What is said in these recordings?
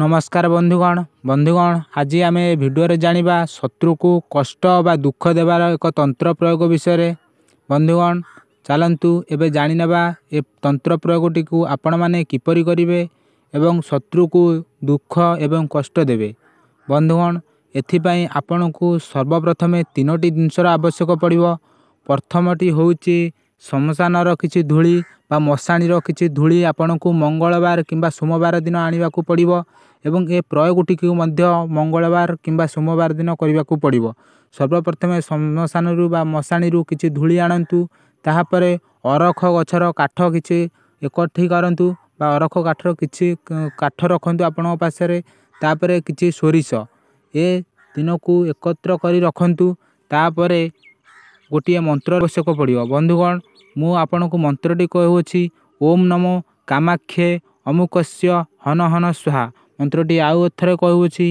ନମସ୍କାର ବନ୍ଧୁଗଣ ବନ୍ଧୁଗଣ ଆଜି ଆମେ ଏ ଭିଡ଼ିଓରେ ଜାଣିବା ଶତ୍ରୁକୁ କଷ୍ଟ ବା ଦୁଃଖ ଦେବାର ଏକ ତନ୍ତ୍ର ପ୍ରୟୋଗ ବିଷୟରେ ବନ୍ଧୁଗଣ ଚାଲନ୍ତୁ ଏବେ ଜାଣିନେବା ଏ ତନ୍ତ୍ର ପ୍ରୟୋଗଟିକୁ ଆପଣମାନେ କିପରି କରିବେ ଏବଂ ଶତ୍ରୁକୁ ଦୁଃଖ ଏବଂ କଷ୍ଟ ଦେବେ ବନ୍ଧୁଗଣ ଏଥିପାଇଁ ଆପଣଙ୍କୁ ସର୍ବପ୍ରଥମେ ତିନୋଟି ଜିନିଷର ଆବଶ୍ୟକ ପଡ଼ିବ ପ୍ରଥମଟି ହେଉଛି ଶ୍ମଶାନର କିଛି ଧୂଳି ବା ମଶାଣିର କିଛି ଧୂଳି ଆପଣଙ୍କୁ ମଙ୍ଗଳବାର କିମ୍ବା ସୋମବାର ଦିନ ଆଣିବାକୁ ପଡ଼ିବ ଏବଂ ଏ ପ୍ରୟୋଗଟିକୁ ମଧ୍ୟ ମଙ୍ଗଳବାର କିମ୍ବା ସୋମବାର ଦିନ କରିବାକୁ ପଡ଼ିବ ସର୍ବପ୍ରଥମେ ଶ୍ମଶାନରୁ ବା ମଶାଣିରୁ କିଛି ଧୂଳି ଆଣନ୍ତୁ ତାହାପରେ ଅରଖ ଗଛର କାଠ କିଛି ଏକଠି କରନ୍ତୁ ବା ଅରଖ କାଠର କିଛି କାଠ ରଖନ୍ତୁ ଆପଣଙ୍କ ପାଖରେ ତାପରେ କିଛି ସୋରିଷ ଏ ଦିନକୁ ଏକତ୍ର କରି ରଖନ୍ତୁ ତାପରେ ଗୋଟିଏ ମନ୍ତ୍ର ଆବଶ୍ୟକ ପଡ଼ିବ ବନ୍ଧୁଗଣ ମୁଁ ଆପଣଙ୍କୁ ମନ୍ତ୍ରଟି କହୁଅଛି ଓମ୍ ନମୋ କାମାକ୍ଷେ ଅମୁକସ୍ୟ ହନ ହନ ସ୍ୱାହା ମନ୍ତ୍ରଟି ଆଉ ଥରେ କହୁଅଛି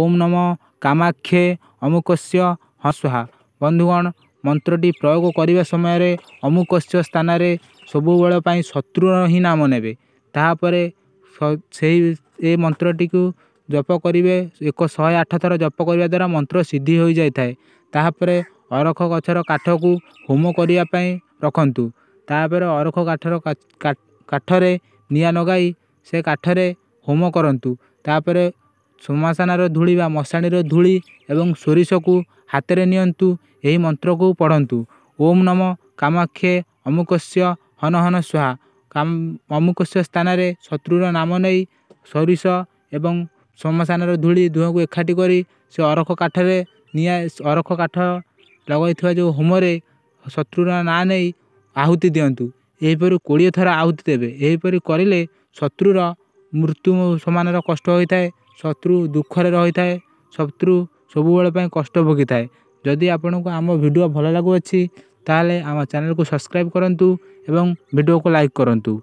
ଓମ୍ ନମୋ କାମାକ୍ଷେ ଅମୁକସ୍ୟ ହ ସ୍ୱାହା ବନ୍ଧୁଗଣ ମନ୍ତ୍ରଟି ପ୍ରୟୋଗ କରିବା ସମୟରେ ଅମୁକସ୍ୟ ସ୍ଥାନରେ ସବୁବେଳ ପାଇଁ ଶତ୍ରୁର ହିଁ ନାମ ନେବେ ତାହାପରେ ସେହି ଏ ମନ୍ତ୍ରଟିକୁ ଜପ କରିବେ ଏକ ଶହେ ଆଠ ଥର ଜପ କରିବା ଦ୍ୱାରା ମନ୍ତ୍ର ସିଦ୍ଧି ହୋଇଯାଇଥାଏ ତାହାପରେ ଅରଖ ଗଛର କାଠକୁ ହୋମ କରିବା ପାଇଁ ରଖନ୍ତୁ ତାପରେ ଅରଖ କାଠର କାଠରେ ନିଆଁ ଲଗାଇ ସେ କାଠରେ ହୋମ କରନ୍ତୁ ତାପରେ ଶ୍ମଶାନର ଧୂଳି ବା ମଶାଣିର ଧୂଳି ଏବଂ ସୋରିଷକୁ ହାତରେ ନିଅନ୍ତୁ ଏହି ମନ୍ତ୍ରକୁ ପଢ଼ନ୍ତୁ ଓମ୍ ନମ କାମାକ୍ଷେ ଅମୁକଶ୍ୟ ହନ ହନ ସ୍ୱାହା ଅମୁକଶ୍ୟ ସ୍ଥାନରେ ଶତ୍ରୁର ନାମ ନେଇ ସୋରିଷ ଏବଂ ଶ୍ମଶାନର ଧୂଳି ଦୁହଁକୁ ଏକାଠି କରି ସେ ଅରଖ କାଠରେ ନିଆଁ ଅରଖ କାଠ ଲଗାଇଥିବା ଯେଉଁ ହୋମରେ ଶତ୍ରୁର ନାଁ ନେଇ ଆହୁତି ଦିଅନ୍ତୁ ଏହିପରି କୋଡ଼ିଏ ଥର ଆହୁତି ଦେବେ ଏହିପରି କରିଲେ ଶତ୍ରୁର ମୃତ୍ୟୁ ସମାନର କଷ୍ଟ ହୋଇଥାଏ ଶତ୍ରୁ ଦୁଃଖରେ ରହିଥାଏ ଶତ୍ରୁ ସବୁବେଳ ପାଇଁ କଷ୍ଟ ଭୋଗିଥାଏ ଯଦି ଆପଣଙ୍କୁ ଆମ ଭିଡ଼ିଓ ଭଲ ଲାଗୁଅଛି ତାହେଲେ ଆମ ଚ୍ୟାନେଲ୍କୁ ସବସ୍କ୍ରାଇବ୍ କରନ୍ତୁ ଏବଂ ଭିଡ଼ିଓକୁ ଲାଇକ୍ କରନ୍ତୁ